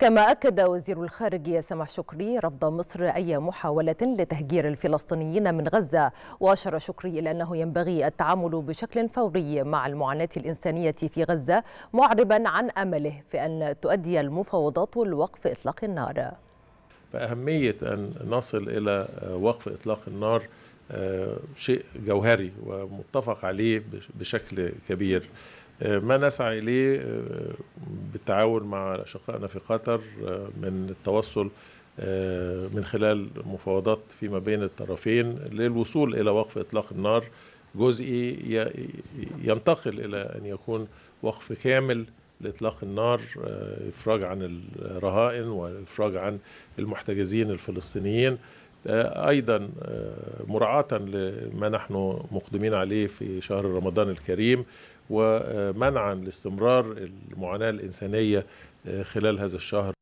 كما أكد وزير الخارجية سامح شكري رفض مصر أي محاولة لتهجير الفلسطينيين من غزة وأشار شكري إلى أنه ينبغي التعامل بشكل فوري مع المعاناة الإنسانية في غزة معربا عن أمله في أن تؤدي المفاوضات لوقف إطلاق النار فأهمية أن نصل إلى وقف إطلاق النار آه، شيء جوهري ومتفق عليه بشكل كبير آه، ما نسعى إليه آه، بالتعاون مع أشقائنا في قطر آه، من التوصل آه، من خلال مفاوضات فيما بين الطرفين للوصول إلى وقف إطلاق النار جزئي ينتقل إلى أن يكون وقف كامل لإطلاق النار آه، إفراج عن الرهائن والإفراج عن المحتجزين الفلسطينيين آه، ايضا آه، مراعاه لما نحن مقدمين عليه في شهر رمضان الكريم ومنعا لاستمرار المعاناه الانسانيه آه، خلال هذا الشهر